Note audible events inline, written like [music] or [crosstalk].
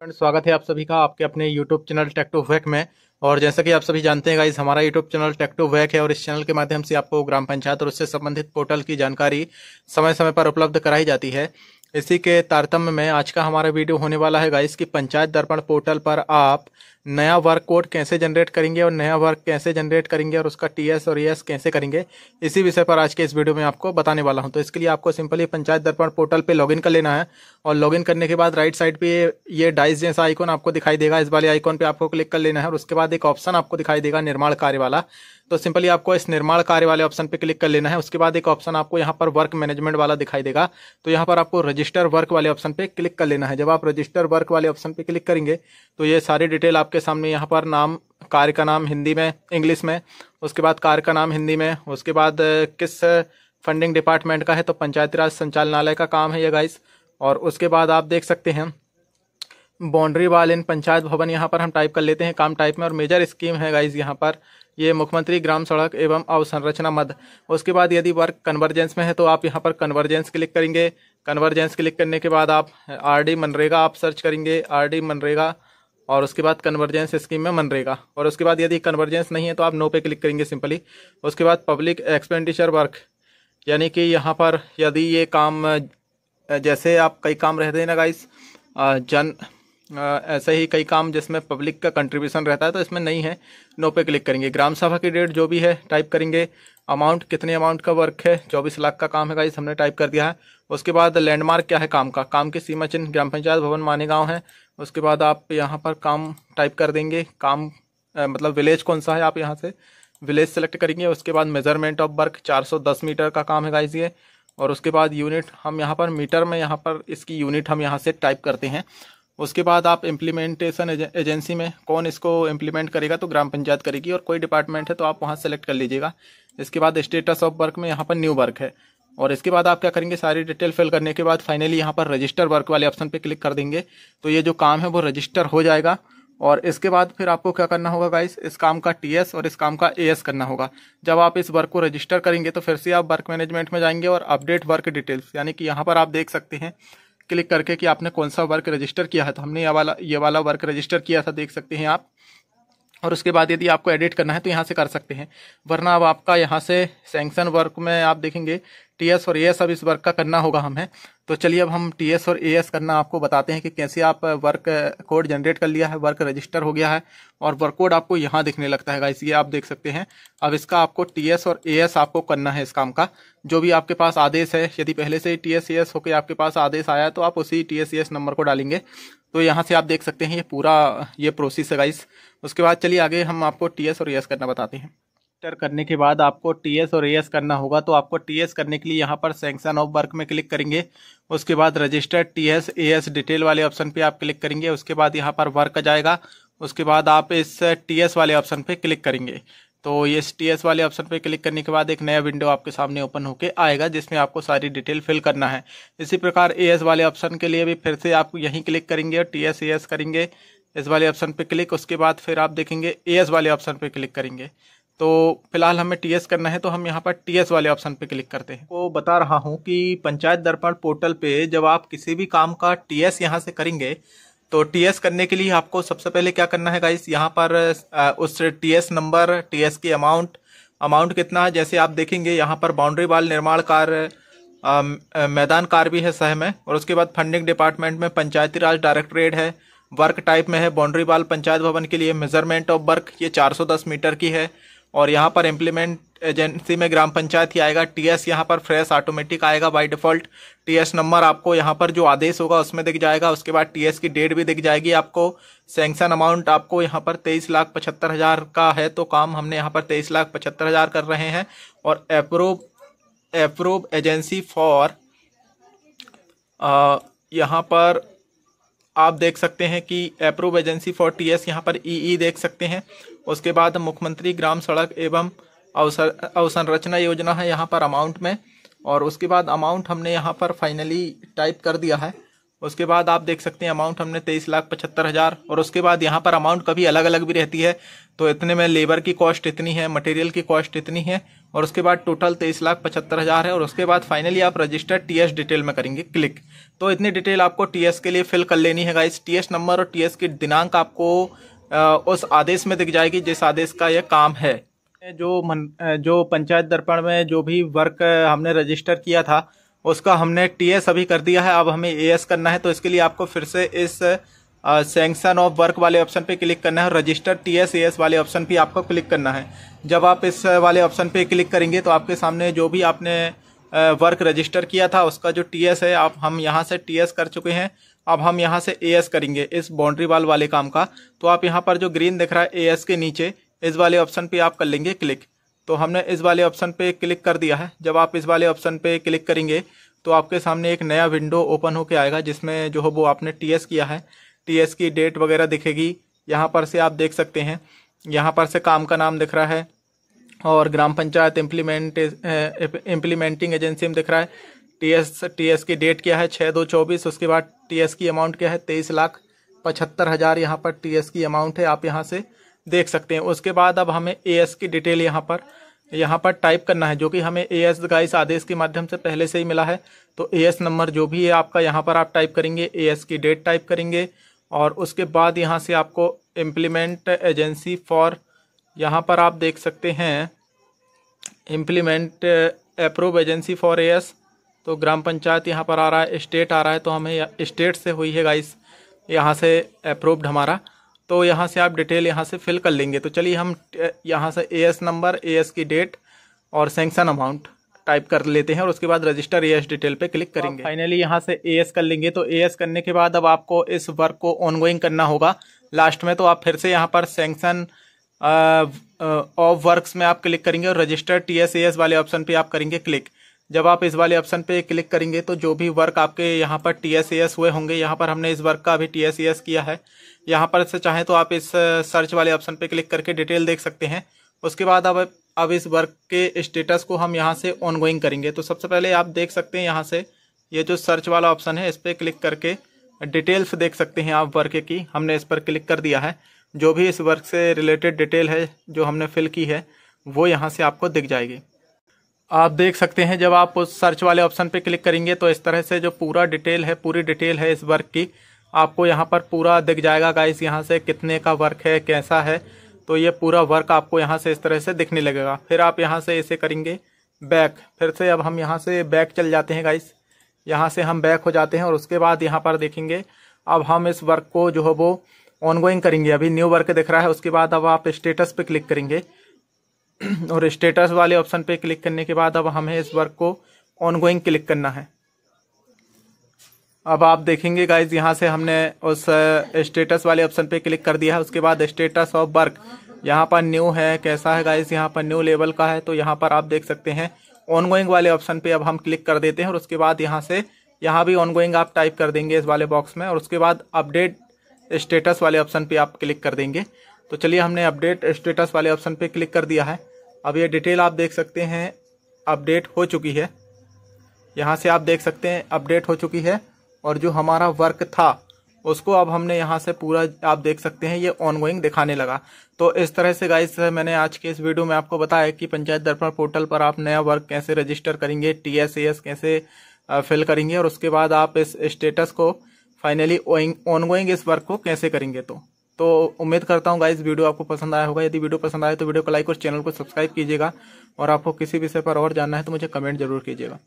friend स्वागत है आप सभी का आपके अपने यूट्यूब चैनल टेक्टो वैक में और जैसा कि आप सभी जानते हैं गाइज हमारा यूट्यूब चैनल टेक्टो वैक है और इस चैनल के माध्यम से आपको ग्राम पंचायत और उससे संबंधित पोर्टल की जानकारी समय समय पर उपलब्ध कराई जाती है इसी के तारतम्य में आज का हमारा वीडियो होने वाला है गाइज कि पंचायत दर्पण पोर्टल पर आप नया वर्क कोड कैसे जनरेट करेंगे और नया वर्क कैसे जनरेट करेंगे और उसका टी एस और ई e एस कैसे करेंगे इसी विषय पर आज के इस वीडियो में आपको बताने वाला हूं तो इसके लिए आपको सिंपली पंचायत दर्पण पोर्टल पे लॉगिन कर लेना है और लॉगिन करने के बाद राइट साइड पे ये डाइस जैसा आइकॉन आपको दिखाई देगा इस वाले आइकॉन पर आपको क्लिक कर लेना है और उसके बाद एक ऑप्शन आपको दिखाई देगा निर्माण कार्य वाला तो सिंपली आपको इस निर्माण कार्य वाले ऑप्शन पे क्लिक कर लेना है उसके बाद एक ऑप्शन आपको यहाँ पर वर्क मैनेजमेंट वाला दिखाई देगा तो यहाँ पर आपको रजिस्टर वर्क वाले ऑप्शन पे क्लिक कर लेना है जब आप रजिस्टर वर्क वाले ऑप्शन पे क्लिक करेंगे तो ये सारी डिटेल आपके आपके सामने यहाँ पर नाम कार का नाम हिंदी में इंग्लिश में उसके बाद कार का नाम हिंदी में उसके बाद किस फंडिंग डिपार्टमेंट का है तो पंचायती राज संचालनालय का काम है ये गाइस और उसके बाद आप देख सकते हैं बाउंड्री वाल इन पंचायत भवन यहाँ पर हम टाइप कर लेते हैं काम टाइप में और मेजर स्कीम है गाइज यहाँ पर ये मुख्यमंत्री ग्राम सड़क एवं अवसंरचना मध उसके बाद यदि वर्क कन्वर्जेंस में है तो आप यहाँ पर कन्वर्जेंस क्लिक करेंगे कन्वर्जेंस क्लिक करने के बाद आप आर मनरेगा आप सर्च करेंगे आर मनरेगा और उसके बाद कन्वर्जेंस स्कीम में मनरेगा और उसके बाद यदि कन्वर्जेंस नहीं है तो आप नो पे क्लिक करेंगे सिंपली उसके बाद पब्लिक एक्सपेंडिचर वर्क यानी कि यहाँ पर यदि ये काम जैसे आप कई काम रहते हैं ना गाइस जन ऐसे ही कई काम जिसमें पब्लिक का कंट्रीब्यूशन रहता है तो इसमें नहीं है नो पे क्लिक करेंगे ग्राम सभा की डेट जो भी है टाइप करेंगे अमाउंट कितने अमाउंट का वर्क है चौबीस लाख का काम है गाइस हमने टाइप कर दिया है उसके बाद लैंडमार्क क्या है काम का काम की सीमा चिन्ह ग्राम पंचायत भवन मानेगांव है उसके बाद आप यहाँ पर काम टाइप कर देंगे काम आ, मतलब विलेज कौन सा है आप यहाँ से विलेज सेलेक्ट करेंगे उसके बाद मेजरमेंट ऑफ वर्क चार मीटर का काम है गाइस ये और उसके बाद यूनिट हम यहाँ पर मीटर में यहाँ पर इसकी यूनिट हम यहाँ से टाइप करते हैं उसके बाद आप इम्प्लीमेंटेशन एजेंसी में कौन इसको इम्प्लीमेंट करेगा तो ग्राम पंचायत करेगी और कोई डिपार्टमेंट है तो आप वहाँ सेलेक्ट कर लीजिएगा इसके बाद स्टेटस ऑफ वर्क में यहाँ पर न्यू वर्क है और इसके बाद आप क्या करेंगे सारी डिटेल फिल करने के बाद फाइनली यहाँ पर रजिस्टर वर्क वाले ऑप्शन पर क्लिक कर देंगे तो ये जो काम है वो रजिस्टर हो जाएगा और इसके बाद फिर आपको क्या करना होगा गाइस इस काम का टीएस और इस काम का एएस करना होगा जब आप इस वर्क को रजिस्टर करेंगे तो फिर से आप वर्क मैनेजमेंट में जाएंगे और अपडेट वर्क डिटेल्स यानी कि यहाँ पर आप देख सकते हैं क्लिक करके कि आपने कौन सा वर्क रजिस्टर किया है तो हमने ये वाला ये वाला वर्क रजिस्टर किया था देख सकते हैं आप और उसके बाद यदि आपको एडिट करना है तो यहाँ से कर सकते हैं वरना अब आपका यहाँ से सेंक्शन वर्क में आप देखेंगे टी एस और ए एस अब इस वर्क का करना होगा हमें तो चलिए अब हम टी एस और ए एस करना आपको बताते हैं कि कैसे आप वर्क कोड जनरेट कर लिया है वर्क रजिस्टर हो गया है और वर्क कोड आपको यहाँ दिखने लगता है इसलिए आप देख सकते हैं अब इसका आपको टी एस और ए एस आपको करना है इस काम का जो भी आपके पास आदेश है यदि पहले से ही टी एस ए एस होकर आपके पास आदेश आया तो आप उसी टी एस एस नंबर को डालेंगे तो यहाँ से आप देख सकते हैं ये पूरा ये प्रोसेस है गाइस उसके बाद चलिए आगे हम आपको टी एस और एस करना बताते हैं टर करने के बाद आपको टी एस और एस करना होगा तो आपको टी एस करने के लिए यहाँ पर सेंक्शन ऑफ वर्क में क्लिक करेंगे उसके बाद registered T S A S detail वाले ऑप्शन पे आप क्लिक करेंगे उसके बाद यहाँ पर वर्क आ जाएगा उसके बाद आप इस टी एस वाले ऑप्शन पे क्लिक करेंगे तो ये टी एस वाले ऑप्शन पे क्लिक करने के बाद एक नया विंडो आपके सामने ओपन होके आएगा जिसमें आपको सारी डिटेल फिल करना है इसी प्रकार ए एस वाले ऑप्शन के लिए भी फिर से आप यहीं क्लिक करेंगे और टी एस ए एस करेंगे इस वाले ऑप्शन पे क्लिक उसके बाद फिर आप देखेंगे ए एस वाले ऑप्शन पे क्लिक करेंगे तो फिलहाल हमें टी करना है तो हम यहाँ पर टी वाले ऑप्शन पे क्लिक करते हैं वो तो बता रहा हूँ कि पंचायत दर्पण पोर्टल पे जब आप किसी भी काम का टी एस यहाँ से करेंगे तो टी एस करने के लिए आपको सबसे पहले क्या करना है गाइस यहाँ पर उस T S number T S की अमाउंट अमाउंट कितना है जैसे आप देखेंगे यहाँ पर बाउंड्री वाल निर्माण कार्य मैदान कार्य भी है सह में और उसके बाद फंडिंग डिपार्टमेंट में पंचायती राज डायरेक्टरेट है वर्क टाइप में है बाउंड्री वाल पंचायत भवन के लिए मेजरमेंट ऑफ वर्क ये 410 मीटर की है और यहाँ पर इम्प्लीमेंट एजेंसी में ग्राम पंचायत ही आएगा टी एस यहाँ पर फ्रेश ऑटोमेटिक आएगा by default T S number आपको यहाँ पर जो आदेश होगा उसमें दिख जाएगा उसके बाद टी एस की डेट भी दिख जाएगी आपको सेंक्शन अमाउंट आपको यहाँ पर तेईस लाख पचहत्तर हज़ार का है तो काम हमने यहाँ पर तेईस लाख पचहत्तर हज़ार कर रहे हैं और अप्रूव अप्रूव एजेंसी फॉर यहाँ पर आप देख सकते हैं कि approve agency for T S यहाँ पर ई e ई e देख सकते हैं उसके बाद मुख्यमंत्री ग्राम सड़क एवं अवसर अवसंरचना योजना है यहाँ पर अमाउंट में और उसके बाद अमाउंट हमने यहाँ पर फाइनली टाइप कर दिया है उसके बाद आप देख सकते हैं अमाउंट हमने तेईस लाख पचहत्तर हज़ार और उसके बाद यहाँ पर अमाउंट कभी अलग अलग भी रहती है तो इतने में लेबर की कॉस्ट इतनी है मटेरियल की कॉस्ट इतनी है और उसके बाद टोटल तेईस लाख पचहत्तर हज़ार है और उसके बाद फाइनली आप रजिस्टर टीएस डिटेल में करेंगे क्लिक तो इतनी डिटेल आपको टीएस के लिए फिल कर लेनी है गाइस टीएस नंबर और टीएस की दिनांक आपको उस आदेश में दिख जाएगी जिस आदेश का यह काम है जो मन जो पंचायत दर्पण में जो भी वर्क हमने रजिस्टर किया था उसका हमने टी एस अभी कर दिया है अब हमें ए एस करना है तो इसके लिए आपको फिर से इस सेंक्शन ऑफ वर्क वाले ऑप्शन पे क्लिक करना है और register T S A S वाले ऑप्शन पे आपको क्लिक करना है जब आप इस वाले ऑप्शन पे क्लिक करेंगे तो आपके सामने जो भी आपने वर्क रजिस्टर किया था उसका जो टी है आप हम यहाँ से टी कर चुके हैं अब हम यहाँ से ए करेंगे इस बाउंड्री वाल वाले काम का तो आप यहाँ पर जो ग्रीन दिख रहा है ए के नीचे इस वाले ऑप्शन पे आप कर लेंगे क्लिक तो हमने इस वाले ऑप्शन पे क्लिक कर दिया है जब आप इस वाले ऑप्शन पे क्लिक करेंगे तो आपके सामने एक नया विंडो ओपन होके आएगा जिसमें जो हो वो आपने टी किया है टी की डेट वगैरह दिखेगी यहाँ पर से आप देख सकते हैं यहाँ पर से काम का नाम दिख रहा है और gram panchayat implement implementing agency में दिख रहा है टीएस टीएस की डेट क्या है छः दो चौबीस उसके बाद टीएस की अमाउंट क्या है तेईस लाख पचहत्तर हज़ार यहाँ पर टीएस की अमाउंट है आप यहाँ से देख सकते हैं उसके बाद अब हमें एएस की डिटेल यहाँ पर यहाँ पर टाइप करना है जो कि हमें ए एस का इस आदेश के माध्यम से पहले से ही मिला है तो ए एस नंबर जो भी है आपका यहाँ पर आप टाइप करेंगे ए एस की डेट टाइप करेंगे और उसके बाद यहाँ से आपको इम्प्लीमेंट एजेंसी फॉर यहाँ पर आप देख सकते हैं implement approve agency for S तो ग्राम पंचायत यहाँ पर आ रहा है स्टेट आ रहा है तो हमें स्टेट से हुई है गाइस यहाँ से अप्रूव्ड हमारा तो यहाँ से आप डिटेल यहाँ से फिल कर लेंगे तो चलिए हम uh, यहाँ से A S number A S की डेट और सेंक्शन अमाउंट टाइप कर लेते हैं और उसके बाद रजिस्टर ए एस डिटेल पे क्लिक करेंगे फाइनली यहाँ से ए एस कर लेंगे तो ए एस करने के बाद अब आपको इस वर्क को ऑनगोइंग करना होगा लास्ट में तो आप फिर से यहाँ पर सेंक्शन ऑफ वर्क्स में आप क्लिक करेंगे और रजिस्टर टी एस एस वाले ऑप्शन पे आप करेंगे क्लिक जब आप इस वाले ऑप्शन पे क्लिक करेंगे तो जो भी वर्क आपके यहाँ पर टी एस एस हुए होंगे यहाँ पर हमने इस वर्क का अभी टी एस एस किया है यहाँ पर से चाहें तो आप इस सर्च वाले ऑप्शन पे क्लिक करके डिटेल देख सकते हैं उसके बाद अब अब इस वर्क के स्टेटस को हम यहाँ से ऑनगोइंग करेंगे तो सबसे पहले आप देख सकते हैं यहाँ से ये जो सर्च वाला ऑप्शन है इस पर क्लिक करके डिटेल्स देख सकते हैं आप वर्क की हमने इस पर क्लिक कर दिया है जो भी इस वर्क से रिलेटेड डिटेल है जो हमने फिल की है वो यहाँ से आपको दिख जाएगी आप देख सकते हैं जब आप उस सर्च वाले ऑप्शन पे क्लिक करेंगे तो इस तरह से जो पूरा डिटेल है पूरी डिटेल है इस वर्क की आपको यहाँ पर पूरा दिख जाएगा गाइस यहाँ से कितने का वर्क है कैसा है तो ये पूरा वर्क आपको यहाँ से इस तरह से दिखने लगेगा फिर आप यहाँ से इसे करेंगे बैक फिर से अब हम यहाँ से बैक चल जाते हैं गाइस यहाँ से हम बैक हो जाते हैं और उसके बाद यहाँ पर देखेंगे अब हम इस वर्क को जो है वो ऑनगोइंग करेंगे अभी न्यू वर्क दिख रहा है उसके बाद अब आप स्टेटस पे क्लिक करेंगे [clears throat] और स्टेटस वाले ऑप्शन पे क्लिक करने के बाद अब हमें इस वर्क को ऑनगोइंग क्लिक करना है अब आप देखेंगे गाइज यहाँ से हमने उस स्टेटस uh, वाले ऑप्शन पे क्लिक कर दिया है उसके बाद स्टेटस ऑफ वर्क यहाँ पर न्यू है कैसा है गाइज यहाँ पर न्यू लेवल का है तो यहाँ पर आप देख सकते हैं ऑनगोइंग वाले ऑप्शन पे अब हम क्लिक कर देते हैं और उसके बाद यहाँ से यहाँ भी ऑनगोइंग आप टाइप कर देंगे इस वाले बॉक्स में और उसके बाद अपडेट स्टेटस वाले ऑप्शन पे आप क्लिक कर देंगे तो चलिए हमने अपडेट स्टेटस वाले ऑप्शन पे क्लिक कर दिया है अब ये डिटेल आप देख सकते हैं अपडेट हो चुकी है यहाँ से आप देख सकते हैं अपडेट हो चुकी है और जो हमारा वर्क था उसको अब हमने यहाँ से पूरा आप देख सकते हैं ये ऑनगोइंग दिखाने लगा तो इस तरह से गाइस मैंने आज के इस वीडियो में आपको बताया कि पंचायत दर्पण पोर्टल पर आप नया वर्क कैसे रजिस्टर करेंगे टी कैसे फिल करेंगे और उसके बाद आप इस स्टेटस को फाइनली ऑनगोइंग इस वर्क को कैसे करेंगे तो तो उम्मीद करता हूँ गाइज वीडियो आपको पसंद आया होगा यदि वीडियो पसंद आए तो वीडियो को लाइक और चैनल को सब्सक्राइब कीजिएगा और आपको किसी विषय पर और जानना है तो मुझे कमेंट जरूर कीजिएगा